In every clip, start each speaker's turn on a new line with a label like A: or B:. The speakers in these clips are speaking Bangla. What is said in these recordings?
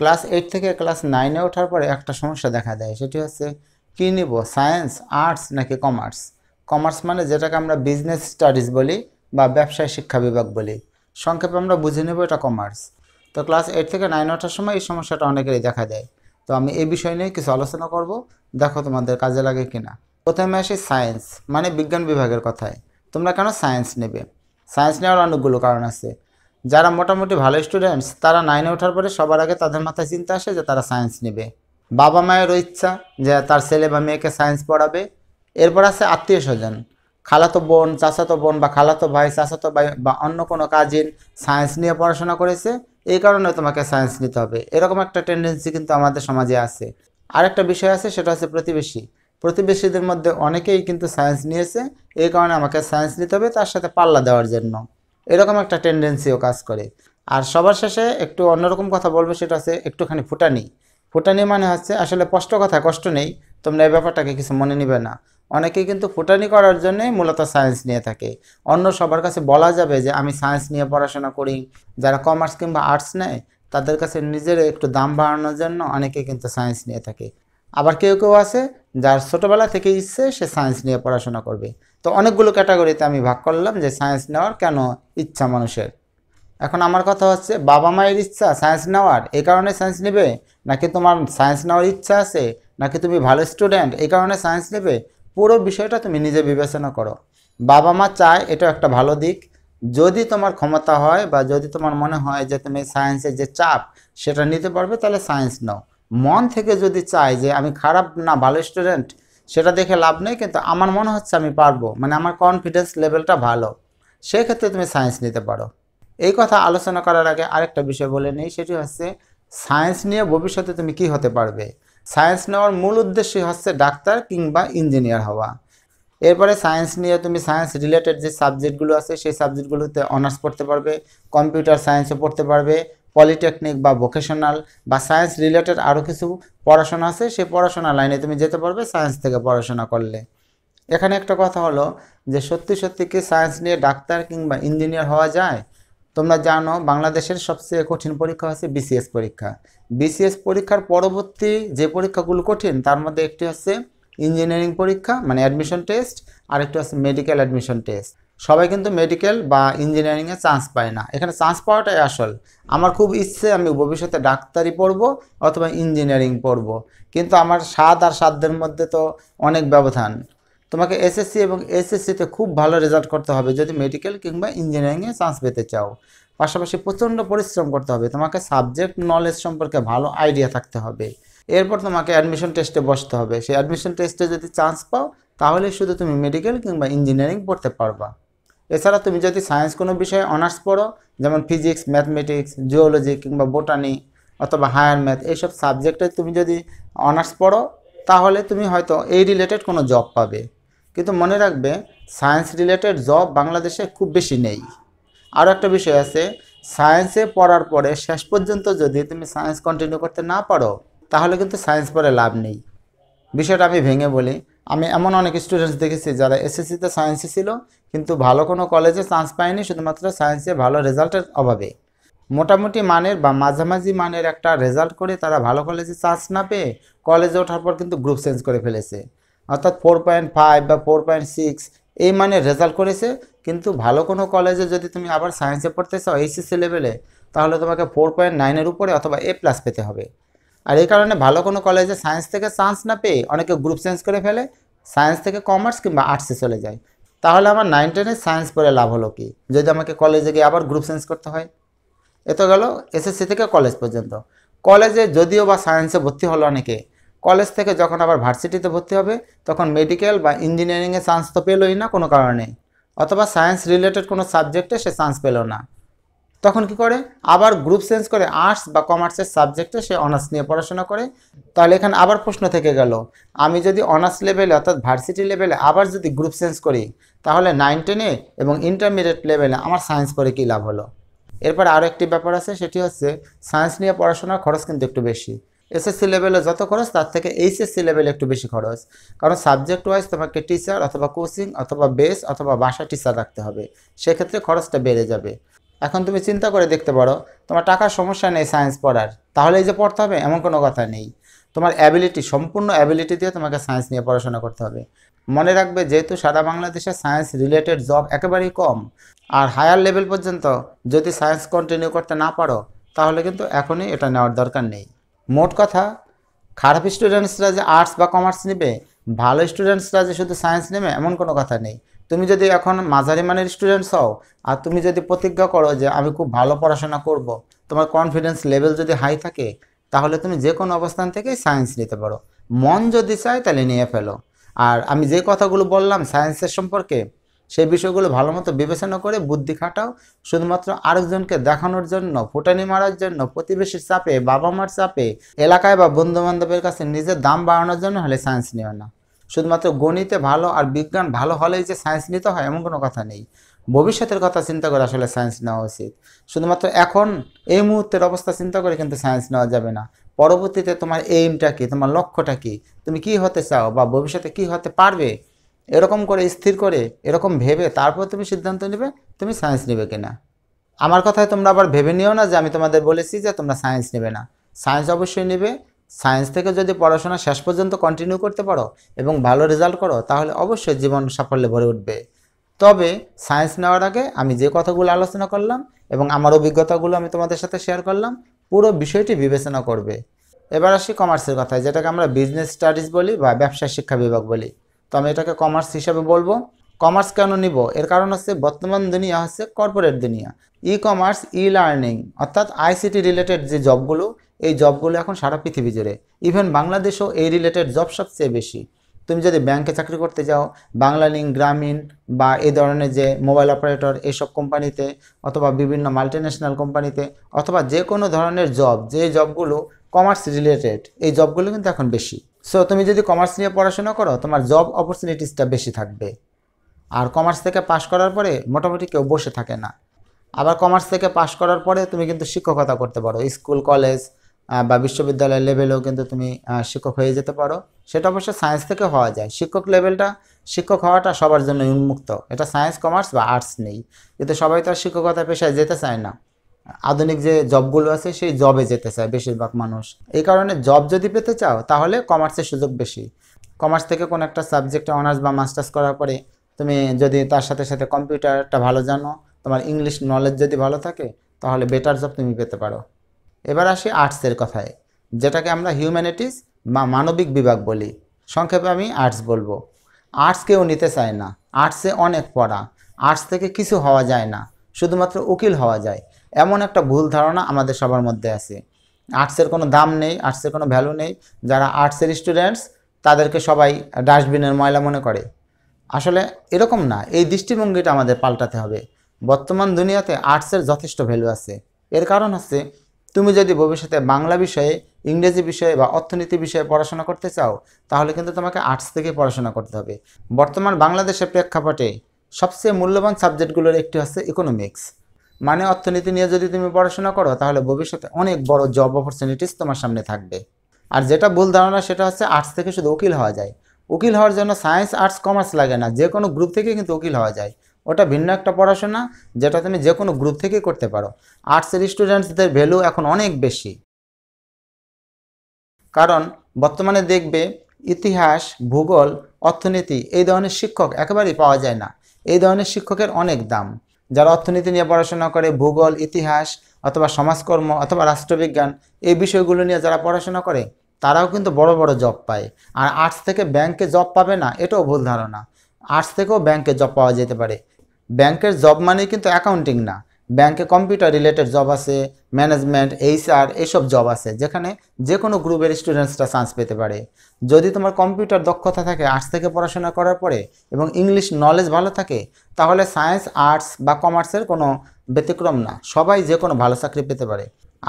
A: ক্লাস এইট থেকে ক্লাস নাইনে ওঠার পরে একটা সমস্যা দেখা দেয় সেটি হচ্ছে কী নিব সায়েন্স আর্টস নাকি কমার্স কমার্স মানে যেটাকে আমরা বিজনেস স্টাডিজ বলি বা ব্যবসায় শিক্ষা বিভাগ বলি সংক্ষেপে আমরা বুঝে নেব এটা কমার্স তো ক্লাস এইট থেকে নাইন ওঠার সময় এই সমস্যাটা অনেকেরই দেখা দেয় তো আমি এই বিষয় নিয়ে কিছু আলোচনা করব দেখো তোমাদের কাজে লাগে কিনা প্রথমে আসি সায়েন্স মানে বিজ্ঞান বিভাগের কথায় তোমরা কেন সায়েন্স নেবে সায়েন্স নেওয়ার অনেকগুলো কারণ আছে যারা মোটামুটি ভালো স্টুডেন্টস তারা নাইনে ওঠার পরে সবার আগে তাদের মাথায় চিন্তা আসে যে তারা সায়েন্স নেবে বাবা মায়েরও ইচ্ছা যে তার ছেলে বা মেয়েকে সায়েন্স পড়াবে এরপর আছে আত্মীয় স্বজন খালাতো বোন চাচাতো বোন বা খালাতো ভাই চাচাতো ভাই বা অন্য কোনো কাজিন সায়েন্স নিয়ে পড়াশোনা করেছে এই কারণে তোমাকে সায়েন্স নিতে হবে এরকম একটা টেন্ডেন্সি কিন্তু আমাদের সমাজে আছে আরেকটা বিষয় আছে সেটা হচ্ছে প্রতিবেশী প্রতিবেশীদের মধ্যে অনেকেই কিন্তু সায়েন্স নিয়েছে এই কারণে আমাকে সায়েন্স নিতে হবে তার সাথে পাল্লা দেওয়ার জন্য এরকম একটা টেন্ডেন্সিও কাজ করে আর সবার শেষে একটু অন্যরকম কথা বলবো সেটা হচ্ছে একটুখানি ফুটানি ফুটানি মানে হচ্ছে আসলে স্পষ্ট কথা কষ্ট নেই তোমরা এই ব্যাপারটাকে কিছু মনে নিবে না অনেকেই কিন্তু ফুটানি করার জন্যে মূলত সায়েন্স নিয়ে থাকে অন্য সবার কাছে বলা যাবে যে আমি সায়েন্স নিয়ে পড়াশোনা করি যারা কমার্স কিংবা আর্টস নেয় তাদের কাছে নিজের একটু দাম বাড়ানোর জন্য অনেকে কিন্তু সায়েন্স নিয়ে থাকে আবার কেউ কেউ আছে যার ছোটোবেলা থেকে ইচ্ছে সে সায়েন্স নিয়ে পড়াশোনা করবে তো অনেকগুলো ক্যাটাগরিতে আমি ভাগ করলাম যে সায়েন্স নেওয়ার কেন ইচ্ছা মানুষের এখন আমার কথা হচ্ছে বাবা মায়ের ইচ্ছা সায়েন্স নেওয়ার এই কারণে সায়েন্স নেবে নাকি তোমার সায়েন্স নেওয়ার ইচ্ছা আছে নাকি তুমি ভালো স্টুডেন্ট এই কারণে সায়েন্স নেবে পুরো বিষয়টা তুমি নিজে বিবেচনা করো বাবা মা চায় এটা একটা ভালো দিক যদি তোমার ক্ষমতা হয় বা যদি তোমার মনে হয় যে তুমি সায়েন্সের যে চাপ সেটা নিতে পারবে তাহলে সায়েন্স নাও মন থেকে যদি চায় যে আমি খারাপ না ভালো স্টুডেন্ট সেটা দেখে লাভ নেই কিন্তু আমার মনে হচ্ছে আমি পারবো মানে আমার কনফিডেন্স লেভেলটা ভালো সেক্ষেত্রে তুমি সায়েন্স নিতে পারো এই কথা আলোচনা করার আগে আরেকটা বিষয় বলে নেই সেটি হচ্ছে সায়েন্স নিয়ে ভবিষ্যতে তুমি কি হতে পারবে সায়েন্স নেওয়ার মূল উদ্দেশ্যই হচ্ছে ডাক্তার কিংবা ইঞ্জিনিয়ার হওয়া এরপরে সায়েন্স নিয়ে তুমি সায়েন্স রিলেটেড যে সাবজেক্টগুলো আছে সেই সাবজেক্টগুলোতে অনার্স পড়তে পারবে কম্পিউটার সায়েন্সও পড়তে পারবে পলিটেকনিক বা ভোকেশনাল বা সায়েন্স রিলেটেড আরও কিছু পড়াশোনা আছে সেই পড়াশোনা লাইনে তুমি যেতে পারবে সায়েন্স থেকে পড়াশোনা করলে এখানে একটা কথা হলো যে সত্যি সত্যি কি সায়েন্স নিয়ে ডাক্তার কিংবা ইঞ্জিনিয়ার হওয়া যায় তোমরা জানো বাংলাদেশের সবচেয়ে কঠিন পরীক্ষা হচ্ছে বিসিএস পরীক্ষা বিসিএস পরীক্ষার পরবর্তী যে পরীক্ষাগুলো কঠিন তার মধ্যে একটি হচ্ছে ইঞ্জিনিয়ারিং পরীক্ষা মানে অ্যাডমিশন টেস্ট আরেকটা আছে মেডিকেল অ্যাডমিশন টেস্ট সবাই কিন্তু মেডিকেল বা ইঞ্জিনিয়ারিংয়ে চান্স পায় না এখানে চান্স পাওয়াটাই আসল আমার খুব ইচ্ছে আমি ভবিষ্যতে ডাক্তারি পড়ব অথবা ইঞ্জিনিয়ারিং পড়ব কিন্তু আমার স্বাদ আর সাধ্যের মধ্যে তো অনেক ব্যবধান তোমাকে এসএসসি এবং এসএসসিতে খুব ভালো রেজাল্ট করতে হবে যদি মেডিকেল কিংবা ইঞ্জিনিয়ারিংয়ে চান্স পেতে চাও পাশাপাশি প্রচণ্ড পরিশ্রম করতে হবে তোমাকে সাবজেক্ট নলেজ সম্পর্কে ভালো আইডিয়া থাকতে হবে এরপর তোমাকে অ্যাডমিশন টেস্টে বসতে হবে সেই অ্যাডমিশন টেস্টে যদি চান্স পাও তাহলে শুধু তুমি মেডিকেল কিংবা ইঞ্জিনিয়ারিং পড়তে পারবা এছাড়া তুমি যদি সায়েন্স কোনো বিষয়ে অনার্স পড়ো যেমন ফিজিক্স ম্যাথমেটিক্স জিওলজি কিংবা বোটানি অথবা হায়ার ম্যাথ এইসব সাবজেক্টে তুমি যদি অনার্স পড়ো তাহলে তুমি হয়তো এই রিলেটেড কোনো জব পাবে কিন্তু মনে রাখবে সায়েন্স রিলেটেড জব বাংলাদেশে খুব বেশি নেই আরও একটা বিষয় আছে সায়েন্সে পড়ার পরে শেষ পর্যন্ত যদি তুমি সায়েন্স কন্টিনিউ করতে না পারো তাহলে কিন্তু সায়েন্স পড়ে লাভ নেই বিষয়টা আমি ভেঙে বলি আমি এমন অনেক স্টুডেন্টস দেখেছি যারা এসএসসিতে সায়েন্সে ছিল কিন্তু ভালো কোনো কলেজে চান্স পায়নি শুধুমাত্র সায়েন্সে ভালো রেজাল্টের অভাবে মোটামুটি মানের বা মাঝামাঝি মানের একটা রেজাল্ট করে তারা ভালো কলেজে চান্স না পেয়ে কলেজে ওঠার পর কিন্তু গ্রুপ চেঞ্জ করে ফেলেছে অর্থাৎ ফোর পয়েন্ট ফাইভ বা ফোর পয়েন্ট সিক্স এই মানের রেজাল্ট করেছে কিন্তু ভালো কোনো কলেজে যদি তুমি আবার সায়েন্সে পড়তে চাও এইচএসসি লেভেলে তাহলে তোমাকে ফোর পয়েন্ট নাইনের উপরে অথবা এ প্লাস পেতে হবে আর এই কারণে ভালো কোনো কলেজে সায়েন্স থেকে চান্স না পেয়ে অনেকে গ্রুপ চেঞ্জ করে ফেলে সায়েন্স থেকে কমার্স কিংবা আর্টসে চলে যায় তাহলে আমার নাইন টেনে সায়েন্স পড়ে লাভ হলো কি যদি আমাকে কলেজে গিয়ে আবার গ্রুপ চেঞ্জ করতে হয় এ তো গেল এসএসসি থেকে কলেজ পর্যন্ত কলেজে যদিও বা সায়েন্সে ভর্তি হলো অনেকে কলেজ থেকে যখন আবার ভার্সিটিতে ভর্তি হবে তখন মেডিকেল বা ইঞ্জিনিয়ারিংয়ে চান্স তো পেলোই না কোনো কারণে অথবা সায়েন্স রিলেটেড কোনো সাবজেক্টে সে চান্স পেলো না তখন কি করে আবার গ্রুপ চেঞ্জ করে আর্টস বা কমার্সের সাবজেক্টে সে অনার্স নিয়ে পড়াশোনা করে তাহলে এখানে আবার প্রশ্ন থেকে গেল আমি যদি অনার্স লেভেলে অর্থাৎ ভার্সিটি লেভেলে আবার যদি গ্রুপ চেঞ্জ করি তাহলে নাইন টেনে এবং ইন্টারমিডিয়েট লেভেলে আমার সায়েন্স করে কী লাভ হলো এরপর আরও একটি ব্যাপার আছে সেটি হচ্ছে সায়েন্স নিয়ে পড়াশোনার খরচ কিন্তু একটু বেশি এসএসসি লেভেলে যত খরচ তার থেকে এইচএসসি লেভেলে একটু বেশি খরচ কারণ সাবজেক্ট ওয়াইজ তোমাকে টিচার অথবা কোচিং অথবা বেস অথবা বাসা টিচার রাখতে হবে সেক্ষেত্রে খরচটা বেড়ে যাবে এখন তুমি চিন্তা করে দেখতে পারো তোমার টাকার সমস্যা নেই সায়েন্স পড়ার তাহলে এই যে পড়তে হবে এমন কোনো কথা নেই তোমার অ্যাবিলিটি সম্পূর্ণ অ্যাবিলিটি দিয়ে তোমাকে সায়েন্স নিয়ে পড়াশোনা করতে হবে মনে রাখবে যেহেতু সারা বাংলাদেশে সায়েন্স রিলেটেড জব একেবারেই কম আর হায়ার লেভেল পর্যন্ত যদি সায়েন্স কন্টিনিউ করতে না পারো তাহলে কিন্তু এখনই এটা নেওয়ার দরকার নেই মোট কথা খারাপ স্টুডেন্টসরা যে আর্টস বা কমার্স নেবে ভালো স্টুডেন্টসরা যে শুধু সায়েন্স নেবে এমন কোনো কথা নেই তুমি যদি এখন মাঝারি মানের স্টুডেন্টস হও আর তুমি যদি প্রতিজ্ঞা করো যে আমি খুব ভালো পড়াশোনা করব। তোমার কনফিডেন্স লেভেল যদি হাই থাকে তাহলে তুমি যে কোনো অবস্থান থেকেই সায়েন্স নিতে পারো মন যদি চায় তাহলে নিয়ে ফেলো আর আমি যে কথাগুলো বললাম সায়েন্সের সম্পর্কে সেই বিষয়গুলো ভালো মতো বিবেচনা করে বুদ্ধি খাটাও শুধুমাত্র আরেকজনকে দেখানোর জন্য ফুটানি মারার জন্য প্রতিবেশীর চাপে বাবা মার চাপে এলাকায় বা বন্ধুবান্ধবের কাছে নিজের দাম বাড়ানোর জন্য হলে সায়েন্স নিও না শুধুমাত্র গণিতে ভালো আর বিজ্ঞান ভালো হলেই যে সায়েন্স নিতে হয় এমন কোনো কথা নেই ভবিষ্যতের কথা চিন্তা করে আসলে সায়েন্স নেওয়া উচিত শুধুমাত্র এখন এই মুহূর্তের অবস্থা চিন্তা করে কিন্তু সায়েন্স নেওয়া যাবে না পরবর্তীতে তোমার এইমটা কী তোমার লক্ষ্যটা কী তুমি কি হতে চাও বা ভবিষ্যতে কি হতে পারবে এরকম করে স্থির করে এরকম ভেবে তারপর তুমি সিদ্ধান্ত নেবে তুমি সায়েন্স নেবে কিনা আমার কথায় তোমরা আবার ভেবে নিও না যে আমি তোমাদের বলেছি যে তোমরা সায়েন্স নেবে না সায়েন্স অবশ্যই নেবে সায়েন্স থেকে যদি পড়াশোনা শেষ পর্যন্ত কন্টিনিউ করতে পারো এবং ভালো রেজাল্ট করো তাহলে অবশ্যই জীবন সাফল্যে ভরে উঠবে তবে সায়েন্স নেওয়ার আগে আমি যে কথাগুলো আলোচনা করলাম এবং আমার অভিজ্ঞতাগুলো আমি তোমাদের সাথে শেয়ার করলাম পুরো বিষয়টি বিবেচনা করবে এবার আসি কমার্সের কথায় যেটাকে আমরা বিজনেস স্টাডিজ বলি বা ব্যবসায় শিক্ষা বিভাগ বলি তো আমি এটাকে কমার্স হিসাবে বলবো কমার্স কেন নিব এর কারণ হচ্ছে বর্তমান দুনিয়া হচ্ছে কর্পোরেট দুনিয়া ই কমার্স ই লার্নিং অর্থাৎ আইসিটি রিলেটেড যে জবগুলো এই জবগুলো এখন সারা পৃথিবী জুড়ে ইভেন বাংলাদেশেও এই রিলেটেড জব সবচেয়ে বেশি তুমি যদি ব্যাংকে চাকরি করতে যাও বাংলালিং গ্রামীণ বা এই ধরনের যে মোবাইল অপারেটর এইসব কোম্পানিতে অথবা বিভিন্ন মাল্টিন্যাশনাল কোম্পানিতে অথবা যে কোনো ধরনের জব যে জবগুলো কমার্স রিলেটেড এই জবগুলো কিন্তু এখন বেশি সো তুমি যদি কমার্স নিয়ে পড়াশোনা করো তোমার জব অপরচুনিটিসটা বেশি থাকবে আর কমার্স থেকে পাশ করার পরে মোটামুটি কেউ বসে থাকে না আবার কমার্স থেকে পাশ করার পরে তুমি কিন্তু শিক্ষকতা করতে পারো স্কুল কলেজ বা বিশ্ববিদ্যালয় লেভেলেও কিন্তু তুমি শিক্ষক হয়ে যেতে পারো সেটা অবশ্য সায়েন্স থেকে হওয়া যায় শিক্ষক লেভেলটা শিক্ষক হওয়াটা সবার জন্য উন্মুক্ত এটা সায়েন্স কমার্স বা আর্টস নেই কিন্তু সবাই তো আর শিক্ষকতা পেশায় যেতে চায় না আধুনিক যে জবগুলো আছে সেই জবে যেতে চায় বেশিরভাগ মানুষ এই কারণে জব যদি পেতে চাও তাহলে কমার্সের সুযোগ বেশি কমার্স থেকে কোনো একটা সাবজেক্টে অনার্স বা মাস্টার্স করার পরে তুমি যদি তার সাথে সাথে কম্পিউটারটা ভালো জানো তোমার ইংলিশ নলেজ যদি ভালো থাকে তাহলে বেটার জব তুমি পেতে পারো এবার আসি আর্টসের কথায় যেটাকে আমরা হিউম্যানিটিস বা মানবিক বিভাগ বলি সংক্ষেপে আমি আর্টস বলবো আর্টস কেউ নিতে চায় না আর্টসে অনেক পড়া আর্টস থেকে কিছু হওয়া যায় না শুধুমাত্র উকিল হওয়া যায় এমন একটা ভুল ধারণা আমাদের সবার মধ্যে আছে আর্টসের কোনো দাম নেই আর্টসের কোনো ভ্যালু নেই যারা আর্টসের স্টুডেন্টস তাদেরকে সবাই ডাস্টবিনের ময়লা মনে করে আসলে এরকম না এই দৃষ্টিভঙ্গিটা আমাদের পাল্টাতে হবে বর্তমান দুনিয়াতে আর্টসের যথেষ্ট ভ্যালু আছে এর কারণ হচ্ছে তুমি যদি ভবিষ্যতে বাংলা বিষয়ে ইংরেজি বিষয়ে বা অর্থনীতি বিষয়ে পড়াশোনা করতে চাও তাহলে কিন্তু তোমাকে আর্টস থেকে পড়াশোনা করতে হবে বর্তমান বাংলাদেশের প্রেক্ষাপটে সবচেয়ে মূল্যবান সাবজেক্টগুলোর একটি হচ্ছে ইকোনমিক্স মানে অর্থনীতি নিয়ে যদি তুমি পড়াশোনা করো তাহলে ভবিষ্যতে অনেক বড় জব অপরচুনিটিস তোমার সামনে থাকবে আর যেটা ভুল ধারণা সেটা হচ্ছে আর্টস থেকে শুধু উকিল হওয়া যায় উকিল হওয়ার জন্য সায়েন্স আর্টস কমার্স লাগে না যে কোনো গ্রুপ থেকে কিন্তু উকিল হওয়া যায় ওটা ভিন্ন একটা পড়াশোনা যেটা তুমি যে কোনো গ্রুপ থেকে করতে পারো আর্টসের স্টুডেন্টসদের ভ্যালু এখন অনেক বেশি কারণ বর্তমানে দেখবে ইতিহাস ভূগোল অর্থনীতি এই ধরনের শিক্ষক একেবারেই পাওয়া যায় না এই ধরনের শিক্ষকের অনেক দাম যারা অর্থনীতি নিয়ে পড়াশোনা করে ভূগোল ইতিহাস অথবা সমাজকর্ম অথবা রাষ্ট্রবিজ্ঞান এই বিষয়গুলো নিয়ে যারা পড়াশোনা করে তারাও কিন্তু বড় বড় জব পায় আর আর্টস থেকে ব্যাংকে জব পাবে না এটাও ভুল ধারণা আর্টস থেকেও ব্যাংকে জব পাওয়া যেতে পারে ব্যাংকের জব মানে কিন্তু অ্যাকাউন্টিং না ব্যাংকে কম্পিউটার রিলেটেড জব আছে ম্যানেজমেন্ট এইচআর এসব জব আছে যেখানে যে কোনো গ্রুপের স্টুডেন্টসরা চান্স পেতে পারে যদি তোমার কম্পিউটার দক্ষতা থাকে আর্টস থেকে পড়াশোনা করার পরে এবং ইংলিশ নলেজ ভালো থাকে তাহলে সায়েন্স আর্টস বা কমার্সের কোনো ব্যতিক্রম না সবাই যে কোনো ভালো চাকরি পেতে পারে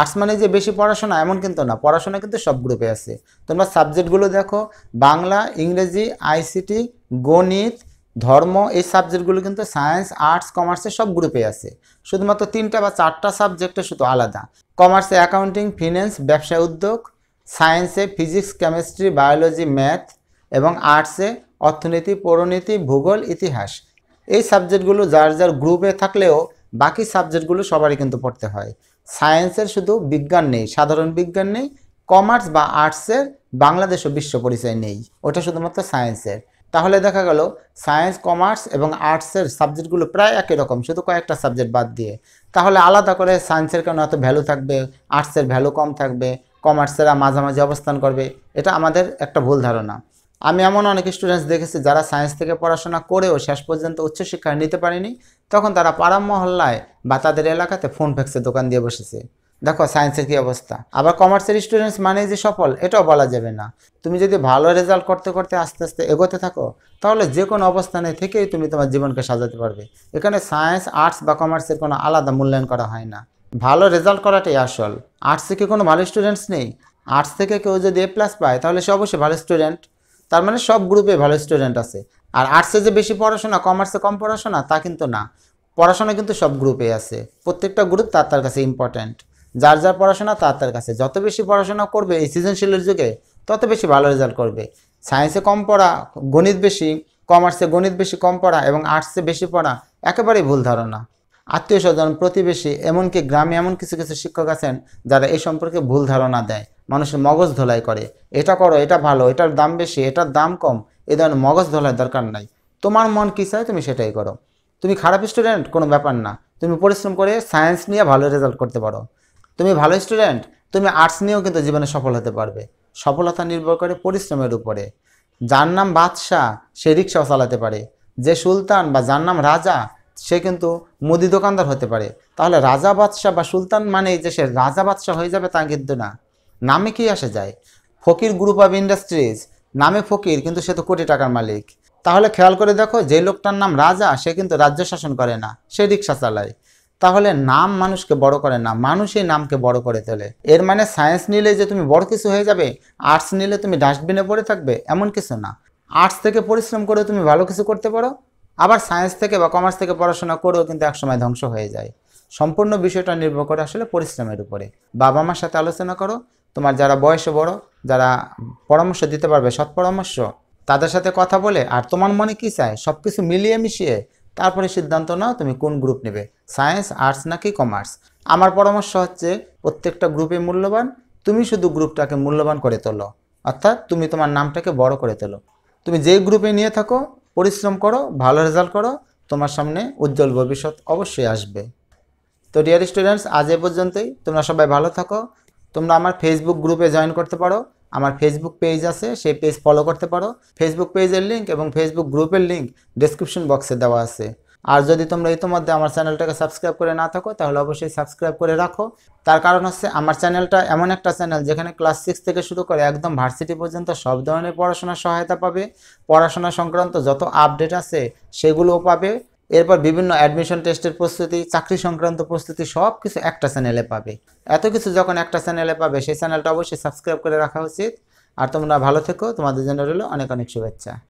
A: আর্টস মানে যে বেশি পড়াশোনা এমন কিন্তু না পড়াশোনা কিন্তু সব গ্রুপে আছে তোমরা সাবজেক্টগুলো দেখো বাংলা ইংরেজি আইসিটি গণিত ধর্ম এই সাবজেক্টগুলো কিন্তু সায়েন্স আর্টস কমার্সে সব গ্রুপে আছে শুধুমাত্র তিনটা বা চারটা সাবজেক্টে শুধু আলাদা কমার্সে অ্যাকাউন্টিং ফিন্যান্স ব্যবসায় উদ্যোগ সায়েন্সে ফিজিক্স কেমিস্ট্রি বায়োলজি ম্যাথ এবং আর্টসে অর্থনীতি পৌরনীতি ভূগোল ইতিহাস এই সাবজেক্টগুলো যার যার গ্রুপে থাকলেও বাকি সাবজেক্টগুলো সবারই কিন্তু পড়তে হয় সায়েন্সের শুধু বিজ্ঞান নেই সাধারণ বিজ্ঞান নেই কমার্স বা আর্টসের বাংলাদেশ ও বিশ্ব পরিচয় নেই ওটা শুধুমাত্র সায়েন্সের তাহলে দেখা গেল সায়েন্স কমার্স এবং আর্টসের সাবজেক্টগুলো প্রায় একই রকম শুধু কয়েকটা সাবজেক্ট বাদ দিয়ে তাহলে আলাদা করে সায়েন্সের কেন এত ভ্যালু থাকবে আর্টসের ভ্যালু কম থাকবে কমার্সেরা মাঝামাঝি অবস্থান করবে এটা আমাদের একটা ভুল ধারণা আমি এমন অনেক স্টুডেন্টস দেখেছি যারা সায়েন্স থেকে পড়াশোনা করেও শেষ পর্যন্ত উচ্চশিক্ষা নিতে পারেনি তখন তারা পাড়া মহল্লায় বা তাদের এলাকাতে ফোন ফ্যাক্সের দোকান দিয়ে বসেছে দেখো সায়েন্সের কী অবস্থা আবার কমার্সের স্টুডেন্টস মানেই যে সফল এটাও বলা যাবে না তুমি যদি ভালো রেজাল্ট করতে করতে আস্তে আস্তে এগোতে থাকো তাহলে যে কোনো অবস্থানে থেকেই তুমি তোমার জীবনকে সাজাতে পারবে এখানে সায়েন্স আর্টস বা কমার্সের কোনো আলাদা মূল্যায়ন করা হয় না ভালো রেজাল্ট করাটাই আসল আর্টস থেকে কোনো ভালো স্টুডেন্টস নেই আর্টস থেকে কেউ যদি এ প্লাস পায় তাহলে সে অবশ্যই ভালো স্টুডেন্ট তার মানে সব গ্রুপে ভালো স্টুডেন্ট আছে আর আর্টসে যে বেশি পড়াশোনা কমার্সে কম পড়াশোনা তা কিন্তু না পড়াশোনা কিন্তু সব গ্রুপে আছে প্রত্যেকটা গ্রুপ তার তার কাছে ইম্পর্ট্যান্ট যার যার পড়াশোনা তার তার কাছে যত বেশি পড়াশোনা করবে এই সৃজনশীলের যুগে তত বেশি ভালো রেজাল্ট করবে সায়েন্সে কম পড়া গণিত বেশি কমার্সে গণিত বেশি কম পড়া এবং আর্টসে বেশি পড়া একেবারেই ভুল ধারণা আত্মীয় স্বজন প্রতিবেশী এমনকি গ্রামে এমন কিছু কিছু শিক্ষক আছেন যারা এই সম্পর্কে ভুল ধারণা দেয় মানুষের মগজ ধোলাই করে এটা করো এটা ভালো এটার দাম বেশি এটার দাম কম এ ধরনের মগজ ধোলাই দরকার নাই তোমার মন কী চায় তুমি সেটাই করো তুমি খারাপ স্টুডেন্ট কোনো ব্যাপার না তুমি পরিশ্রম করে সায়েন্স নিয়ে ভালো রেজাল্ট করতে পারো তুমি ভালো স্টুডেন্ট তুমি আর্টস নিয়েও কিন্তু জীবনে সফল হতে পারবে সফলতা নির্ভর করে পরিশ্রমের উপরে যার নাম বাদশাহ সে রিক্সাও চালাতে পারে যে সুলতান বা যার নাম রাজা সে কিন্তু মুদি দোকানদার হতে পারে তাহলে রাজা বাদশাহ বা সুলতান মানে যে সে রাজা বাদশাহ হয়ে যাবে তা কিন্তু না নামে কি আসে যায় ফকির গ্রুপ অফ ইন্ডাস্ট্রিজ নামে ফকির কিন্তু সে তো কোটি টাকার মালিক তাহলে খেয়াল করে দেখো যে লোকটার নাম রাজা সে কিন্তু রাজ্য শাসন করে না সে রিক্সা চালায় তাহলে নাম মানুষকে বড় করে না মানুষই নামকে বড় করে তোলে এর মানে সায়েন্স নিলে যে তুমি বড় কিছু হয়ে যাবে আর্টস নিলে তুমি ডাস্টবিনে পড়ে থাকবে এমন কিছু না আর্টস থেকে পরিশ্রম করে তুমি ভালো কিছু করতে পারো আবার সায়েন্স থেকে বা কমার্স থেকে পড়াশোনা করেও কিন্তু একসময় ধ্বংস হয়ে যায় সম্পূর্ণ বিষয়টা নির্ভর করে আসলে পরিশ্রমের উপরে বাবা মার সাথে আলোচনা করো তোমার যারা বয়সে বড় যারা পরামর্শ দিতে পারবে সৎ পরামর্শ তাদের সাথে কথা বলে আর তোমার মনে কী চায় সব কিছু মিলিয়ে মিশিয়ে তারপরে সিদ্ধান্ত নাও তুমি কোন গ্রুপ নেবে সায়েন্স আর্টস নাকি কমার্স আমার পরামর্শ হচ্ছে প্রত্যেকটা গ্রুপে মূল্যবান তুমি শুধু গ্রুপটাকে মূল্যবান করে তোলো অর্থাৎ তুমি তোমার নামটাকে বড় করে তোলো তুমি যেই গ্রুপে নিয়ে থাকো পরিশ্রম করো ভালো রেজাল্ট করো তোমার সামনে উজ্জ্বল ভবিষ্যৎ অবশ্যই আসবে তো ডিয়ার স্টুডেন্টস আজ এ পর্যন্তই তোমরা সবাই ভালো থাকো তোমরা আমার ফেসবুক গ্রুপে জয়েন করতে পারো আমার ফেসবুক পেজ আছে সেই পেজ ফলো করতে পারো ফেসবুক পেজের লিঙ্ক এবং ফেসবুক গ্রুপের লিঙ্ক ডিসক্রিপশন বক্সে দেওয়া আছে আর যদি তোমরা ইতোমধ্যে আমার চ্যানেলটাকে সাবস্ক্রাইব করে না থাকো তাহলে অবশ্যই সাবস্ক্রাইব করে রাখো তার কারণ হচ্ছে আমার চ্যানেলটা এমন একটা চ্যানেল যেখানে ক্লাস সিক্স থেকে শুরু করে একদম ভার্সিটি পর্যন্ত সব ধরনের পড়াশোনার সহায়তা পাবে পড়াশোনা সংক্রান্ত যত আপডেট আছে সেগুলোও পাবে এরপর বিভিন্ন অ্যাডমিশন টেস্টের প্রস্তুতি চাকরি সংক্রান্ত প্রস্তুতি সব কিছু একটা চ্যানেলে পাবে এত কিছু যখন একটা চ্যানেলে পাবে সেই চ্যানেলটা অবশ্যই সাবস্ক্রাইব করে রাখা উচিত আর তোমরা ভালো থেকো তোমাদের জন্য রইল অনেক অনেক শুভেচ্ছা